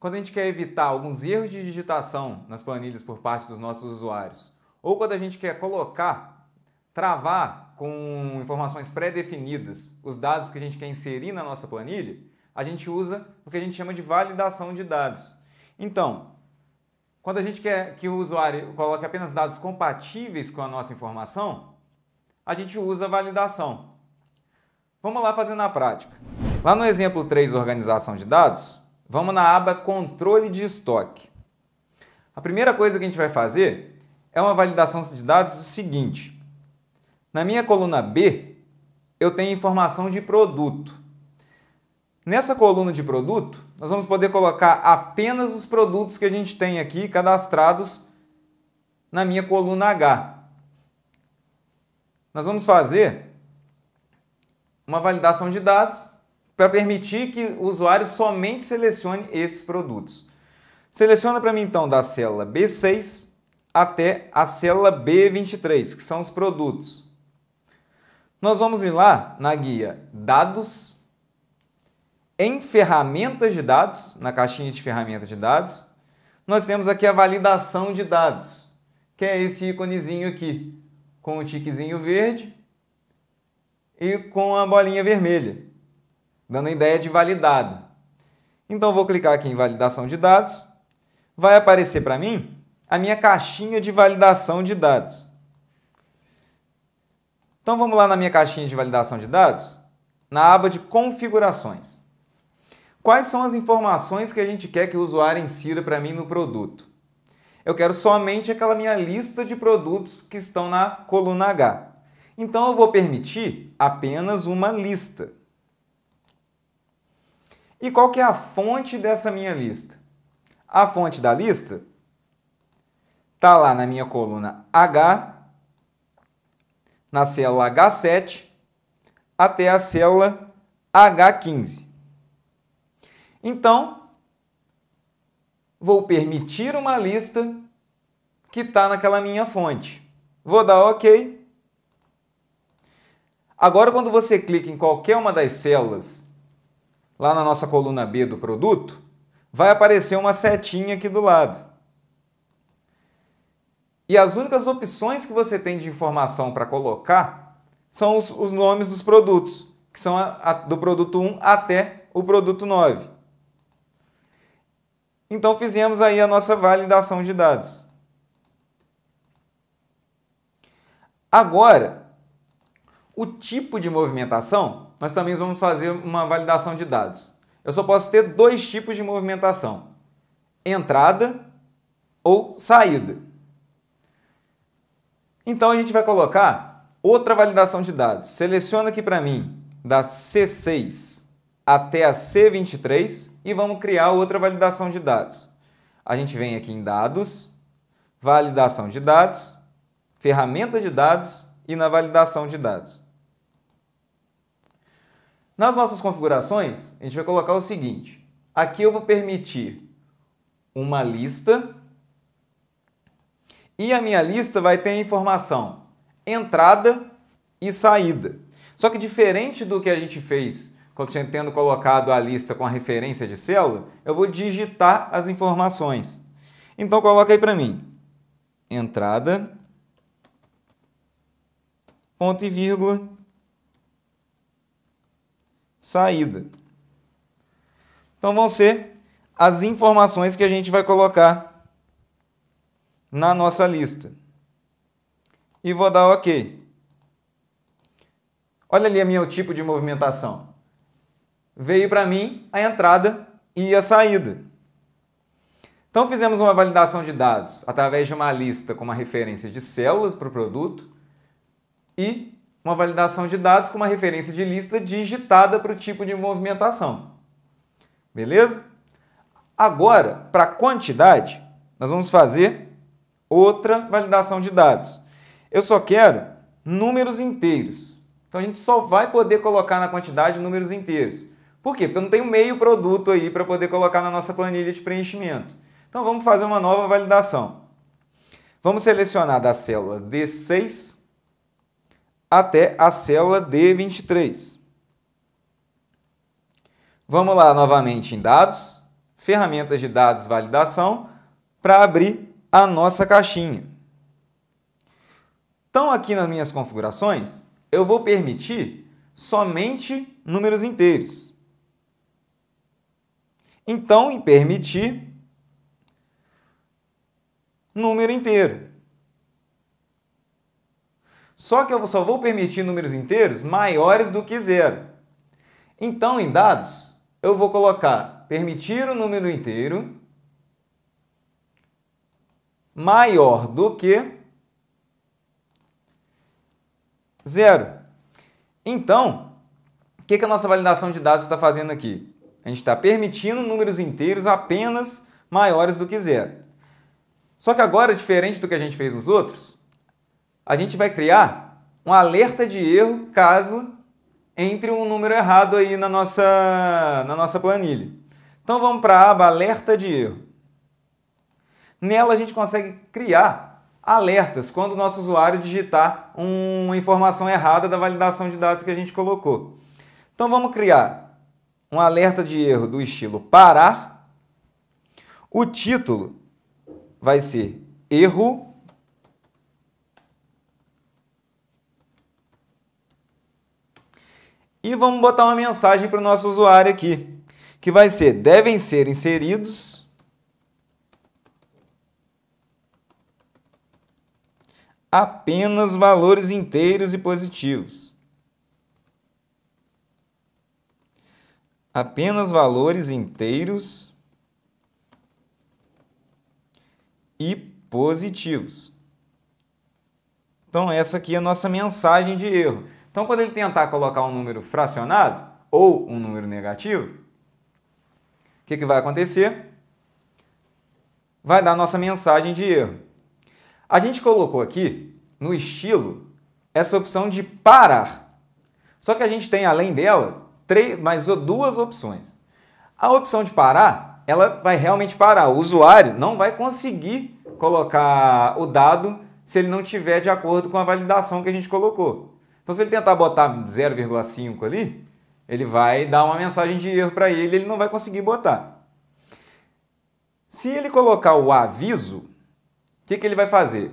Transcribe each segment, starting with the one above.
Quando a gente quer evitar alguns erros de digitação nas planilhas por parte dos nossos usuários, ou quando a gente quer colocar, travar com informações pré-definidas os dados que a gente quer inserir na nossa planilha, a gente usa o que a gente chama de validação de dados. Então, quando a gente quer que o usuário coloque apenas dados compatíveis com a nossa informação, a gente usa a validação. Vamos lá fazer na prática. Lá no exemplo 3, organização de dados, Vamos na aba Controle de Estoque. A primeira coisa que a gente vai fazer é uma validação de dados do seguinte. Na minha coluna B, eu tenho informação de produto. Nessa coluna de produto, nós vamos poder colocar apenas os produtos que a gente tem aqui cadastrados na minha coluna H. Nós vamos fazer uma validação de dados para permitir que o usuário somente selecione esses produtos. Seleciona para mim então da célula B6 até a célula B23, que são os produtos. Nós vamos ir lá na guia Dados, em Ferramentas de Dados, na caixinha de Ferramentas de Dados, nós temos aqui a validação de dados, que é esse íconezinho aqui, com o tiquezinho verde e com a bolinha vermelha dando a ideia de validado. Então vou clicar aqui em validação de dados, vai aparecer para mim a minha caixinha de validação de dados. Então vamos lá na minha caixinha de validação de dados, na aba de configurações. Quais são as informações que a gente quer que o usuário insira para mim no produto? Eu quero somente aquela minha lista de produtos que estão na coluna H. Então eu vou permitir apenas uma lista. E qual que é a fonte dessa minha lista? A fonte da lista está lá na minha coluna H, na célula H7 até a célula H15. Então, vou permitir uma lista que está naquela minha fonte. Vou dar OK. Agora, quando você clica em qualquer uma das células lá na nossa coluna B do produto, vai aparecer uma setinha aqui do lado. E as únicas opções que você tem de informação para colocar são os, os, nomes dos produtos, que são a, a, do produto 1 até o produto 9. Então fizemos aí a nossa validação de dados. Agora, o tipo de movimentação, nós também vamos fazer uma validação de dados. Eu só posso ter dois tipos de movimentação: entrada ou saída. Então a gente vai colocar outra validação de dados. Seleciona aqui para mim da C6 até a C23 e vamos criar outra validação de dados. A gente vem aqui em dados, validação de dados, ferramenta de dados e na validação de dados. Nas nossas configurações, a gente vai colocar o seguinte. Aqui eu vou permitir uma lista e a minha lista vai ter a informação entrada e saída. Só que diferente do que a gente fez quando tinha tendo colocado a lista com a referência de célula, eu vou digitar as informações. Então coloca aí para mim. Entrada, ponto e vírgula, saída. Então vão ser as informações que a gente vai colocar na nossa lista. E vou dar OK. Olha ali o meu tipo de movimentação. Veio para mim a entrada e a saída. Então fizemos uma validação de dados através de uma lista com uma referência de células para o produto e uma validação de dados com uma referência de lista digitada para o tipo de movimentação. Beleza? Agora, para quantidade, nós vamos fazer outra validação de dados. Eu só quero números inteiros. Então a gente só vai poder colocar na quantidade números inteiros. Por quê? Porque eu não tenho meio produto aí para poder colocar na nossa planilha de preenchimento. Então vamos fazer uma nova validação. Vamos selecionar da célula D6 até a célula D23. Vamos lá novamente em dados, ferramentas de dados validação, para abrir a nossa caixinha. Então, aqui nas minhas configurações, eu vou permitir somente números inteiros. Então, em permitir, número inteiro. Só que eu só vou permitir números inteiros maiores do que zero. Então, em dados, eu vou colocar permitir o número inteiro maior do que zero. Então, o que, que a nossa validação de dados está fazendo aqui? A gente está permitindo números inteiros apenas maiores do que zero. Só que agora, diferente do que a gente fez nos outros, a gente vai criar um alerta de erro caso entre um número errado aí na nossa, na nossa planilha. Então vamos para a aba alerta de erro. Nela a gente consegue criar alertas quando o nosso usuário digitar uma informação errada da validação de dados que a gente colocou. Então vamos criar um alerta de erro do estilo parar. O título vai ser erro E vamos botar uma mensagem para o nosso usuário aqui, que vai ser, devem ser inseridos apenas valores inteiros e positivos. Apenas valores inteiros e positivos. Então, essa aqui é a nossa mensagem de erro. Então, quando ele tentar colocar um número fracionado ou um número negativo, o que, que vai acontecer? Vai dar nossa mensagem de erro. A gente colocou aqui, no estilo, essa opção de parar. Só que a gente tem, além dela, três, mais duas opções. A opção de parar, ela vai realmente parar. O usuário não vai conseguir colocar o dado se ele não tiver de acordo com a validação que a gente colocou. Então, se ele tentar botar 0,5 ali, ele vai dar uma mensagem de erro para ele, ele não vai conseguir botar. Se ele colocar o aviso, o que, que ele vai fazer?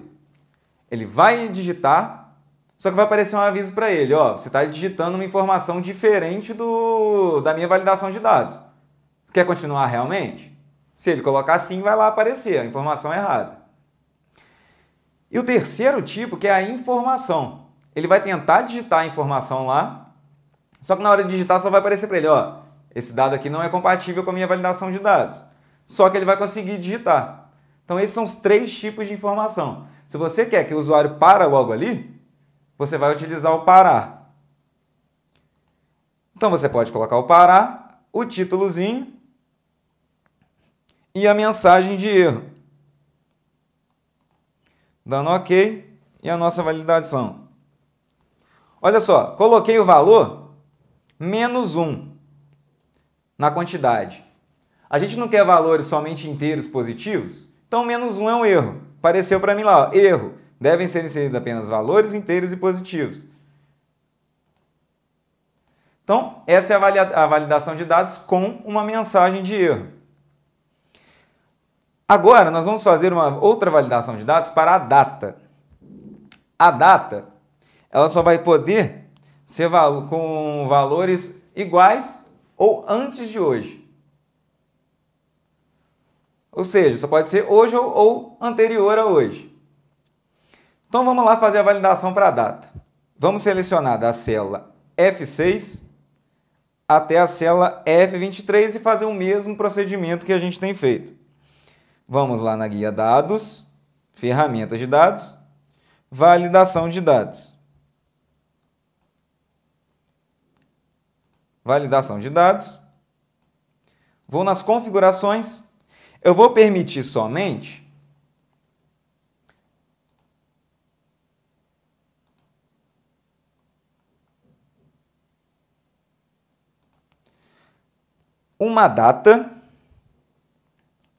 Ele vai digitar, só que vai aparecer um aviso para ele, ó, você está digitando uma informação diferente do, da minha validação de dados. Quer continuar realmente? Se ele colocar sim, vai lá aparecer a informação é errada. E o terceiro tipo, que é a informação ele vai tentar digitar a informação lá, só que na hora de digitar só vai aparecer para ele, ó, esse dado aqui não é compatível com a minha validação de dados. Só que ele vai conseguir digitar. Então esses são os três tipos de informação. Se você quer que o usuário para logo ali, você vai utilizar o parar. Então você pode colocar o parar, o títulozinho e a mensagem de erro. Dando OK e a nossa validação. Olha só, coloquei o valor menos 1 na quantidade. A gente não quer valores somente inteiros positivos, então menos 1 é um erro. Apareceu para mim lá, ó, erro. Devem ser inseridos apenas valores inteiros e positivos. Então, essa é a validação de dados com uma mensagem de erro. Agora, nós vamos fazer uma outra validação de dados para a data. A data ela só vai poder ser com valores iguais ou antes de hoje. Ou seja, só pode ser hoje ou, ou anterior a hoje. Então vamos lá fazer a validação para a data. Vamos selecionar da célula F6 até a célula F23 e fazer o mesmo procedimento que a gente tem feito. Vamos lá na guia Dados, Ferramentas de Dados, Validação de Dados. validação de dados, vou nas configurações, eu vou permitir somente uma data,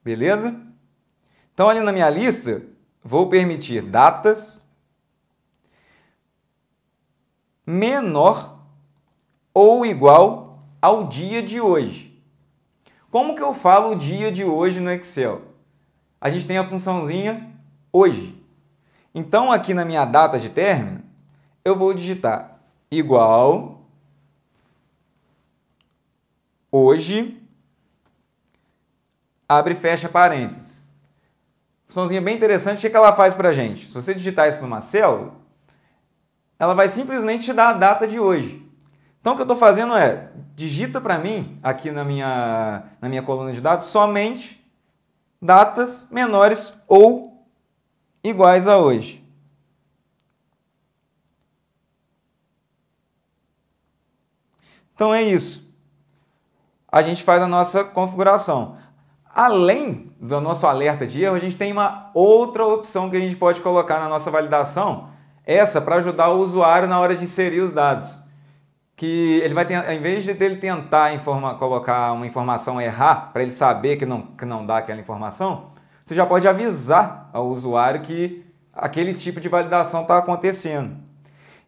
beleza? Então, ali na minha lista, vou permitir datas menor ou igual ao dia de hoje. Como que eu falo o dia de hoje no Excel? A gente tem a funçãozinha hoje. Então, aqui na minha data de término, eu vou digitar igual hoje, abre e fecha parênteses. Funçãozinha bem interessante, o que, é que ela faz para gente? Se você digitar isso numa célula, ela vai simplesmente te dar a data de hoje. Então o que eu estou fazendo é, digita para mim, aqui na minha, na minha coluna de dados, somente datas menores ou iguais a hoje. Então é isso. A gente faz a nossa configuração. Além do nosso alerta de erro, a gente tem uma outra opção que a gente pode colocar na nossa validação, essa para ajudar o usuário na hora de inserir os dados que ele vai ter, em vez de dele tentar informa, colocar uma informação errar para ele saber que não, que não dá aquela informação, você já pode avisar ao usuário que aquele tipo de validação está acontecendo.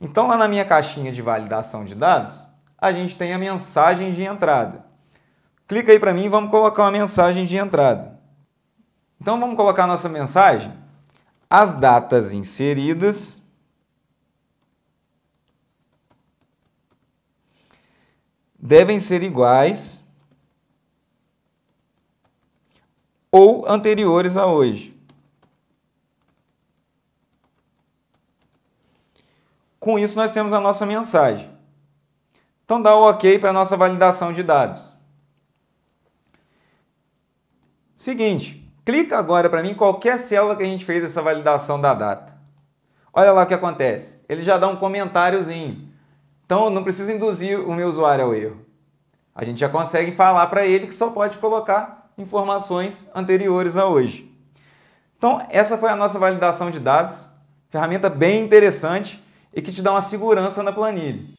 Então lá na minha caixinha de validação de dados, a gente tem a mensagem de entrada. Clica aí para mim e vamos colocar uma mensagem de entrada. Então vamos colocar a nossa mensagem, as datas inseridas devem ser iguais ou anteriores a hoje. Com isso, nós temos a nossa mensagem. Então, dá o OK para a nossa validação de dados. Seguinte, clica agora para mim qualquer célula que a gente fez essa validação da data. Olha lá o que acontece. Ele já dá um comentáriozinho. Então, não precisa induzir o meu usuário ao erro. A gente já consegue falar para ele que só pode colocar informações anteriores a hoje. Então, essa foi a nossa validação de dados, ferramenta bem interessante e que te dá uma segurança na planilha.